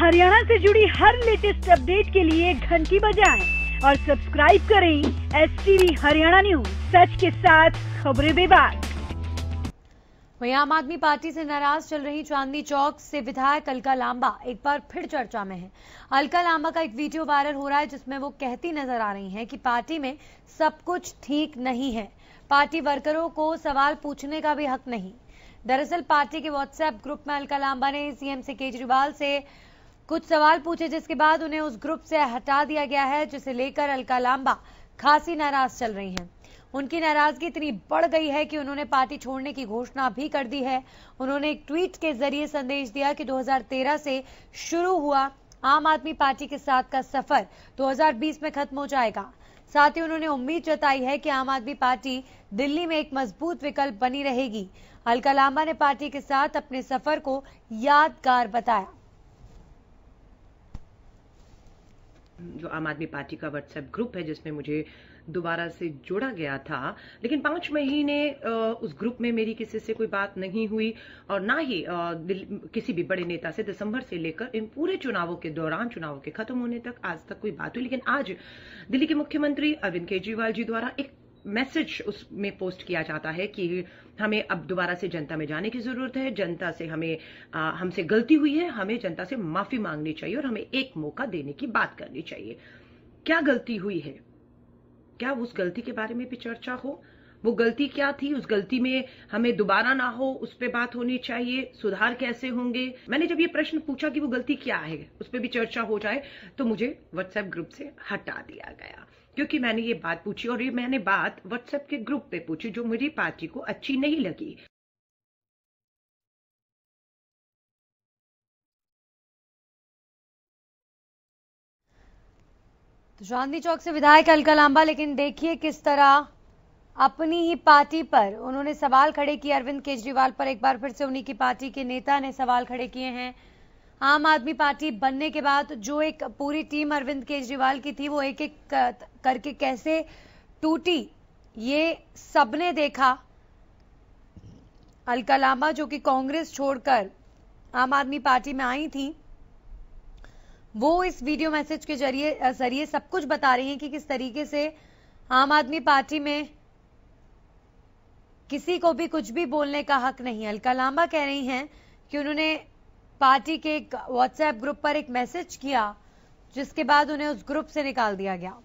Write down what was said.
हरियाणा से जुड़ी हर latest update के लिए घंटी बजाएं और सब्सक्राइब करें एस हरियाणा न्यूज सच के साथ खबरें बेबाक वहीं आम आदमी पार्टी से नाराज चल रही चांदनी चौक से विधायक अलका लांबा एक बार फिर चर्चा में है अलका लांबा का एक वीडियो वायरल हो रहा है जिसमें वो कहती नजर आ रही हैं कि पार्टी में सब कुछ ठीक नहीं है पार्टी वर्करों को सवाल पूछने का भी हक नहीं दरअसल पार्टी के व्हाट्सएप ग्रुप में अलका लांबा ने सीएम से केजरीवाल से कुछ सवाल पूछे जिसके बाद उन्हें उस ग्रुप से हटा दिया गया है जिसे लेकर अलका लांबा खासी नाराज चल रही हैं उनकी नाराजगी इतनी बढ़ गई है कि उन्होंने पार्टी छोड़ने की घोषणा भी कर दी है उन्होंने एक ट्वीट के जरिए संदेश दिया कि 2013 से शुरू हुआ आम आदमी पार्टी के साथ का सफर 2020 में खत्म हो जाएगा साथ ही उन्होंने उम्मीद जताई है कि आम आदमी पार्टी दिल्ली में एक मजबूत विकल्प बनी रहेगी अलका लांबा ने पार्टी के साथ अपने सफर को यादगार बताया जो आम आदमी पार्टी का व्हाट्सएप ग्रुप है जिसमें मुझे दोबारा से जोड़ा गया था लेकिन पांच महीने उस ग्रुप में मेरी किसी से कोई बात नहीं हुई और ना ही किसी भी बड़े नेता से दिसंबर से लेकर इन पूरे चुनावों के दौरान चुनावों के खत्म होने तक आज तक कोई बात हुई लेकिन आज दिल्ली के मुख्यमंत्री अरविंद केजरीवाल जी द्वारा एक मैसेज उसमें पोस्ट किया जाता है कि हमें अब दोबारा से जनता में जाने की जरूरत है जनता से हमें हमसे गलती हुई है हमें जनता से माफी मांगनी चाहिए और हमें एक मौका देने की बात करनी चाहिए क्या गलती हुई है क्या उस गलती के बारे में भी चर्चा हो वो गलती क्या थी उस गलती में हमें दोबारा ना हो उस पर बात होनी चाहिए सुधार कैसे होंगे मैंने जब ये प्रश्न पूछा कि वो गलती क्या है उस पर भी चर्चा हो जाए तो मुझे व्हाट्सएप ग्रुप से हटा दिया गया क्योंकि मैंने ये बात पूछी और ये मैंने बात व्हाट्सएप के ग्रुप पे पूछी जो मुझे पार्टी को अच्छी नहीं लगी तो चांदनी चौक से विधायक अलका लांबा लेकिन देखिए किस तरह अपनी ही पार्टी पर उन्होंने सवाल खड़े किए अरविंद केजरीवाल पर एक बार फिर से उन्हीं की पार्टी के नेता ने सवाल खड़े किए हैं आम आदमी पार्टी बनने के बाद जो एक पूरी टीम अरविंद केजरीवाल की थी वो एक एक करके कैसे टूटी ये सबने देखा अलका लांबा जो कि कांग्रेस छोड़कर आम आदमी पार्टी में आई थी वो इस वीडियो मैसेज के जरिए जरिए सब कुछ बता रही हैं कि किस तरीके से आम आदमी पार्टी में किसी को भी कुछ भी बोलने का हक नहीं अलका लांबा कह रही हैं कि उन्होंने पार्टी के एक व्हाट्सएप ग्रुप पर एक मैसेज किया जिसके बाद उन्हें उस ग्रुप से निकाल दिया गया